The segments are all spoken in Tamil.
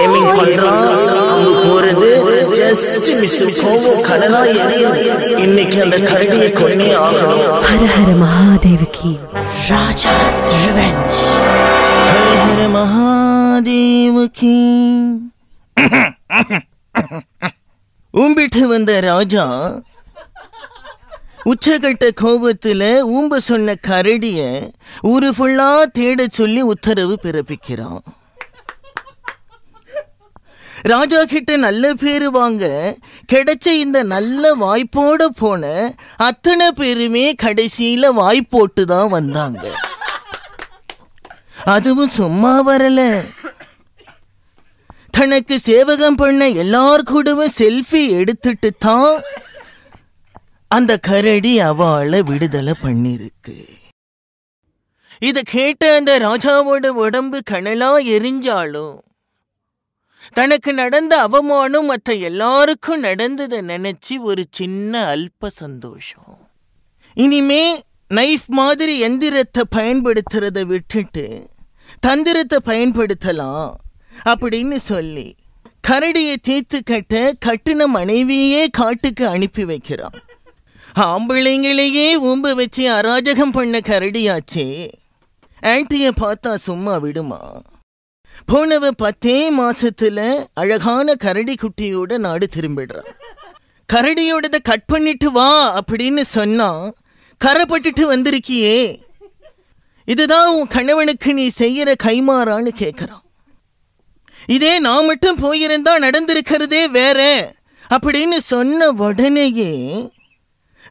கேமிங் பண்றான் அங்கு போறது ஜஸ்ட் மிஸ் கடலா இன்னைக்கு அந்த கரடியை ஆகணும் ரிவெஞ்ச் உம்பிட்டு வந்த ராஜா உச்சகட்ட கோபத்தில் ஊம்ப சொன்ன கரடியை ஊரு ஃபுல்லாக தேட சொல்லி உத்தரவு பிறப்பிக்கிறான் ராஜா கிட்ட நல்ல பேர் வாங்க கிடைச்ச இந்த நல்ல வாய்ப்போட போன அத்தனை பேருமே கடைசியில வாய்ப்போட்டு தான் வந்தாங்க அதுவும் சும்மா வரல தனக்கு சேவகம் பண்ண எல்லார் கூடவும் செல்ஃபி எடுத்துட்டு தான் அந்த கரடி அவளை விடுதலை பண்ணிருக்கு இதை கேட்ட அந்த ராஜாவோட உடம்பு கனலா எரிஞ்சாலும் தனக்கு நடந்த அவமானம் மற்ற எல்லாருக்கும் நடந்ததை நினைச்சி ஒரு சின்ன அல்ப சந்தோஷம் இனிமே நைஃப் மாதிரி எந்திரத்தை பயன்படுத்துறத விட்டுட்டு தந்திரத்தை பயன்படுத்தலாம் அப்படின்னு சொல்லி கரடியை தீர்த்து கட்ட கட்டின மனைவியே காட்டுக்கு அனுப்பி வைக்கிறான் ஆம்பளைங்களையே ஊம்பு வச்சு அராஜகம் பண்ண கரடியாச்சே ஆன்ட்டியை பார்த்தா சும்மா விடுமா போனவ பத்தே மாசத்துல அழகான கரடி குட்டியோட நாடு திரும்பிடுறான் கரடியோடத கட் பண்ணிட்டு வா அப்படின்னு சொன்னா கரைப்பட்டுட்டு வந்திருக்கியே இதுதான் உன் கணவனுக்கு நீ செய்யற கைமாறான்னு கேட்குறான் இதே நான் மட்டும் போயிருந்தா நடந்திருக்கிறதே வேற அப்படின்னு சொன்ன உடனேயே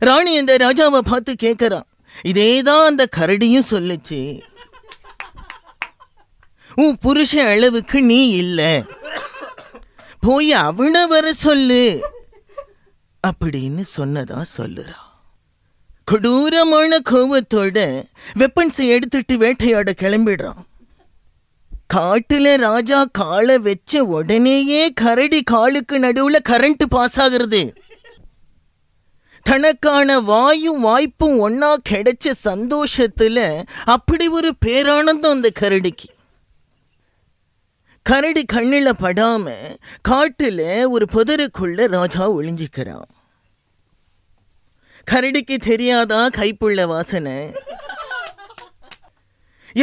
ராணி அந்த ராஜாவை பார்த்து கேட்குறான் இதே தான் அந்த கரடியும் சொல்லுச்சு உன் புருஷ அளவுக்கு நீ இல்லை போய் அவனை வர சொல்லு அப்படின்னு சொன்னதா சொல்லுறா கொடூரமான கோபத்தோட வெப்பன்ஸை எடுத்துட்டு வேட்டையாட கிளம்பிடுறான் காட்டுல ராஜா காலை வச்ச உடனேயே கரடி காலுக்கு நடுவுல கரண்ட் பாஸ் ஆகுறது தனக்கான வாயும் வாய்ப்பும் ஒன்னா கிடைச்ச சந்தோஷத்துல அப்படி ஒரு பேரானந்தம் அந்த கரடிக்கு கரடி கண்ணில் படாம காட்டில் ஒரு புதருக்குள்ள ராஜா ஒளிஞ்சிக்கிறான் கரடிக்கு தெரியாதா கைப்புள்ள வாசனை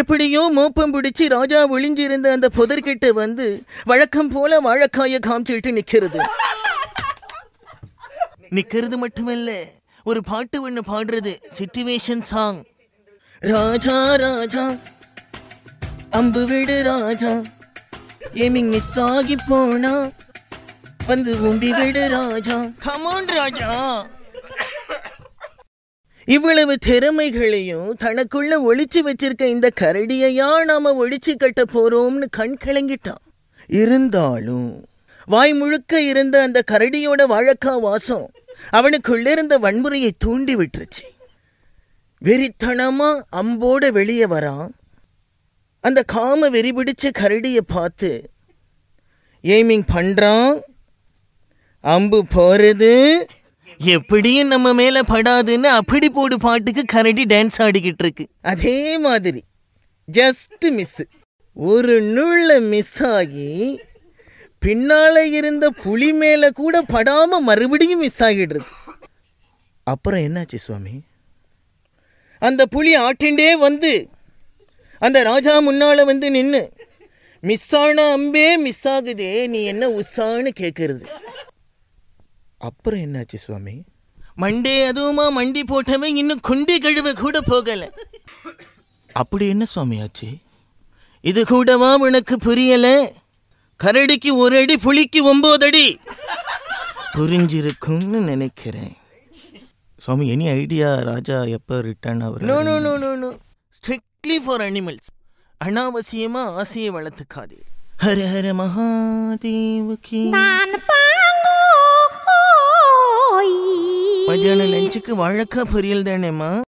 எப்படியோ மோப்பம் பிடிச்சி ராஜா ஒளிஞ்சிருந்த அந்த புதர்கிட்ட வந்து வழக்கம் போல வாழைக்காய காமிச்சிட்டு நிற்கிறது நிற்கிறது மட்டுமல்ல ஒரு பாட்டு ஒண்ணு பாடுறது சிச்சுவேஷன் சாங் ராஜா ராஜா அம்பு விடு ராஜா கேமிங் மிஸ் ஆகி போனா வந்து உம்பி விடு ராஜா கமான் ராஜா இவ்வளவு திறமைகளையும் தனக்குள்ள ஒழிச்சு வச்சிருக்க இந்த கரடியையா நாம ஒழிச்சு கட்ட போறோம்னு கண் கிளங்கிட்டான் இருந்தாலும் வாய் முழுக்க இருந்த அந்த கரடியோட வழக்கா வாசம் அவனுக்குள்ள இருந்த வன்முறையை தூண்டி விட்டுருச்சு வெறித்தனமா அம்போட வெளியே வரான் அந்த காம வெறி பிடிச்ச கரடியை பார்த்து எய்மிங் பண்ணுறான் அம்பு போகிறது எப்படியும் நம்ம மேலே படாதுன்னு அப்படி போடு பாட்டுக்கு கரடி டான்ஸ் ஆடிக்கிட்டு இருக்கு அதே மாதிரி ஜஸ்ட் மிஸ்ஸு ஒரு நூலில் மிஸ் ஆகி பின்னால் இருந்த புலி மேலே கூட படாமல் மறுபடியும் மிஸ் ஆகிட்டு அப்புறம் என்னாச்சு சுவாமி அந்த புலி ஆட்டின்ண்டே வந்து அந்த ராஜா முன்னால் வந்து நின்று மிஸ் ஆன அம்பே மிஸ் ஆகுதே நீ என்ன உஸ்ஸான்னு கேட்குறது அப்புறம் என்னாச்சு சுவாமி மண்டே அதுவுமா மண்டி போட்டவன் இன்னும் குண்டி கழுவ கூட போகலை அப்படி என்ன சுவாமி ஆச்சு இது கூடவா உனக்கு புரியலை கரடிக்கு ஒரு அடி புளிக்கு ஒம்பது அடி புரிஞ்சிருக்கும்னு நினைக்கிறேன் சுவாமி எனி ஐடியா ராஜா எப்போ return no no no no no strictly for animals அனாவசியமா ஆசையை வளர்த்துக்காதே ஹர ஹர மகாதேவுக்கு மதியானம் லஞ்சுக்கு வாழைக்காய் பொரியல் தானேம்மா